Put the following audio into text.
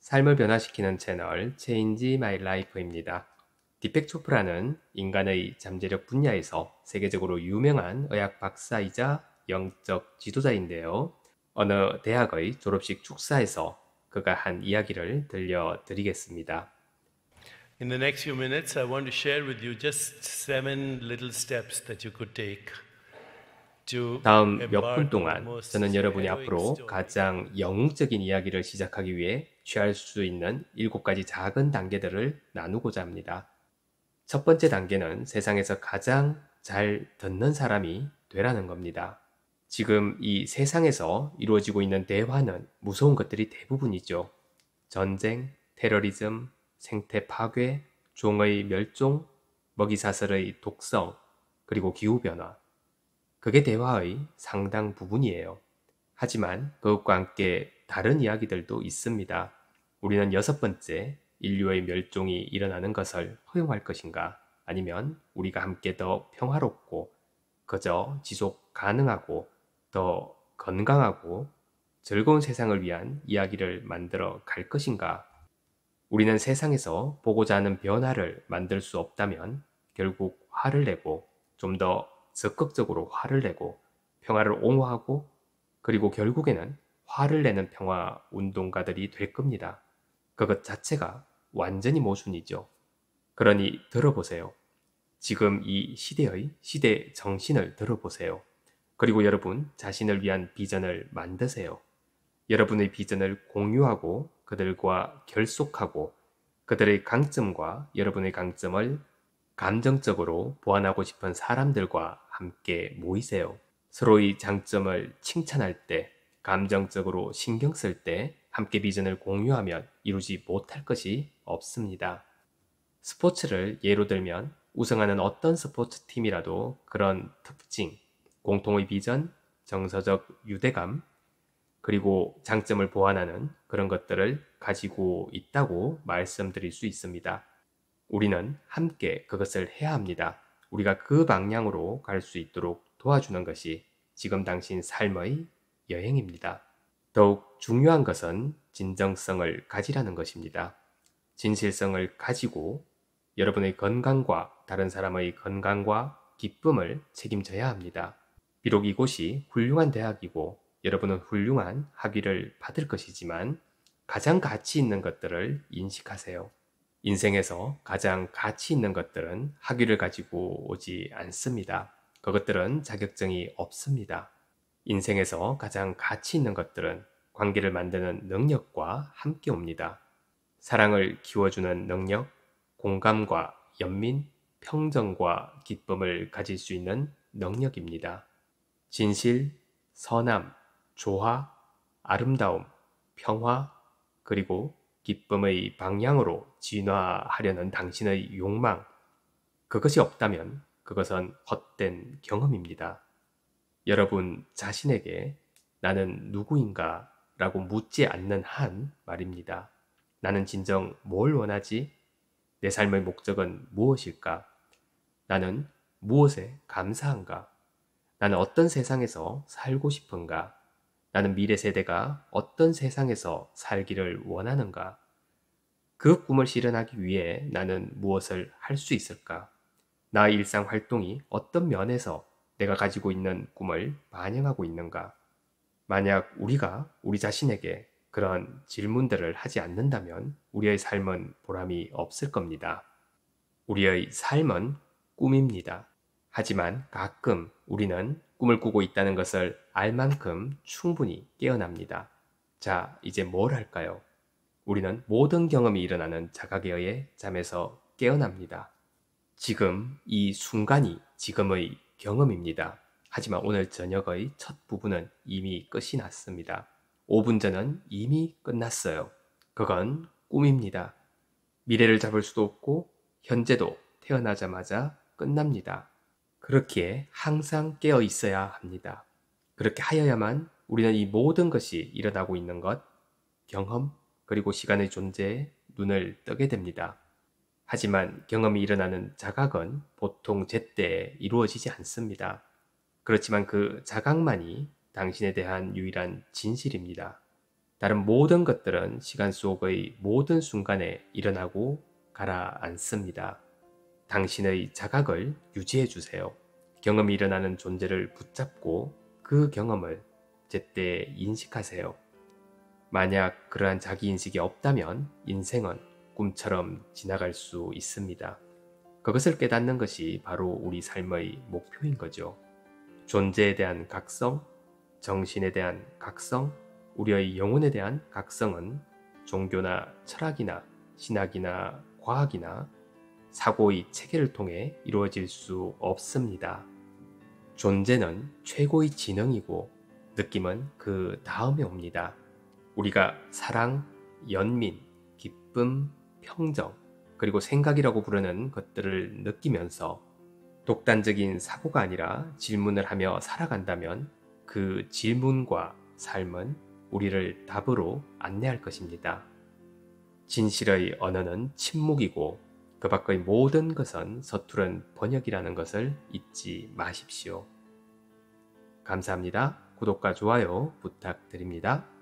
삶을 변화시키는 채널 체인지 마이 라이프입니다. 디펙 초프라는 인간의 잠재력 분야에서 세계적으로 유명한 의학 박사이자 영적 지도자인데요. 어느 대학의 졸업식 축사에서 그가 한 이야기를 들려드리겠습니다. In the next few minutes, I want to share with you just seven little steps that you could take. 다음 몇 분 동안 저는 여러분이 앞으로 가장 영웅적인 이야기를 시작하기 위해 취할 수 있는 일곱 가지 작은 단계들을 나누고자 합니다. 첫 번째 단계는 세상에서 가장 잘 듣는 사람이 되라는 겁니다. 지금 이 세상에서 이루어지고 있는 대화는 무서운 것들이 대부분이죠. 전쟁, 테러리즘, 생태 파괴, 종의 멸종, 먹이사슬의 독성, 그리고 기후변화. 그게 대화의 상당 부분이에요. 하지만 그것과 함께 다른 이야기들도 있습니다. 우리는 여섯 번째, 인류의 멸종이 일어나는 것을 허용할 것인가? 아니면 우리가 함께 더 평화롭고 그저 지속 가능하고 더 건강하고 즐거운 세상을 위한 이야기를 만들어 갈 것인가? 우리는 세상에서 보고자 하는 변화를 만들 수 없다면 결국 화를 내고 좀 더 적극적으로 화를 내고 평화를 옹호하고 그리고 결국에는 화를 내는 평화 운동가들이 될 겁니다. 그것 자체가 완전히 모순이죠. 그러니 들어보세요. 지금 이 시대의 시대 정신을 들어보세요. 그리고 여러분 자신을 위한 비전을 만드세요. 여러분의 비전을 공유하고 그들과 결속하고 그들의 강점과 여러분의 강점을 감정적으로 보완하고 싶은 사람들과 함께 모이세요. 서로의 장점을 칭찬할 때 감정적으로 신경 쓸 때 함께 비전을 공유하면 이루지 못할 것이 없습니다. 스포츠를 예로 들면 우승하는 어떤 스포츠 팀이라도 그런 특징, 공통의 비전, 정서적 유대감, 그리고 장점을 보완하는 그런 것들을 가지고 있다고 말씀드릴 수 있습니다. 우리는 함께 그것을 해야 합니다. 우리가 그 방향으로 갈 수 있도록 도와주는 것이 지금 당신 삶의 여행입니다. 더욱 중요한 것은 진정성을 가지라는 것입니다. 진실성을 가지고 여러분의 건강과 다른 사람의 건강과 기쁨을 책임져야 합니다. 비록 이곳이 훌륭한 대학이고 여러분은 훌륭한 학위를 받을 것이지만 가장 가치 있는 것들을 인식하세요. 인생에서 가장 가치 있는 것들은 학위를 가지고 오지 않습니다. 그것들은 자격증이 없습니다. 인생에서 가장 가치 있는 것들은 관계를 만드는 능력과 함께 옵니다. 사랑을 키워주는 능력, 공감과 연민, 평정과 기쁨을 가질 수 있는 능력입니다. 진실, 선함, 조화, 아름다움, 평화, 그리고 기쁨의 방향으로 진화하려는 당신의 욕망. 그것이 없다면 그것은 헛된 경험입니다. 여러분 자신에게 나는 누구인가 라고 묻지 않는 한 말입니다. 나는 진정 뭘 원하지? 내 삶의 목적은 무엇일까? 나는 무엇에 감사한가? 나는 어떤 세상에서 살고 싶은가? 나는 미래 세대가 어떤 세상에서 살기를 원하는가? 그 꿈을 실현하기 위해 나는 무엇을 할 수 있을까? 나의 일상 활동이 어떤 면에서 내가 가지고 있는 꿈을 반영하고 있는가? 만약 우리가 우리 자신에게 그런 질문들을 하지 않는다면 우리의 삶은 보람이 없을 겁니다. 우리의 삶은 꿈입니다. 하지만 가끔 우리는 꿈을 꾸고 있다는 것을 알 만큼 충분히 깨어납니다. 자, 이제 뭘 할까요? 우리는 모든 경험이 일어나는 자각에 의해 잠에서 깨어납니다. 지금 이 순간이 지금의 경험입니다. 하지만 오늘 저녁의 첫 부분은 이미 끝이 났습니다. 5분 전은 이미 끝났어요. 그건 꿈입니다. 미래를 잡을 수도 없고 현재도 태어나자마자 끝납니다. 그렇기에 항상 깨어 있어야 합니다. 그렇게 하여야만 우리는 이 모든 것이 일어나고 있는 것, 경험, 그리고 시간의 존재에 눈을 뜨게 됩니다. 하지만 경험이 일어나는 자각은 보통 제때 이루어지지 않습니다. 그렇지만 그 자각만이 당신에 대한 유일한 진실입니다. 다른 모든 것들은 시간 속의 모든 순간에 일어나고 가라앉습니다. 당신의 자각을 유지해 주세요. 경험이 일어나는 존재를 붙잡고 그 경험을 제때 인식하세요. 만약 그러한 자기 인식이 없다면 인생은 꿈처럼 지나갈 수 있습니다. 그것을 깨닫는 것이 바로 우리 삶의 목표인 거죠. 존재에 대한 각성, 정신에 대한 각성, 우리의 영혼에 대한 각성은 종교나 철학이나 신학이나 과학이나 사고의 체계를 통해 이루어질 수 없습니다. 존재는 최고의 지능이고 느낌은 그 다음에 옵니다. 우리가 사랑, 연민, 기쁨, 평정, 그리고 생각이라고 부르는 것들을 느끼면서 독단적인 사고가 아니라 질문을 하며 살아간다면 그 질문과 삶은 우리를 답으로 안내할 것입니다. 진실의 언어는 침묵이고 그 밖의 모든 것은 서투른 번역이라는 것을 잊지 마십시오. 감사합니다. 구독과 좋아요 부탁드립니다.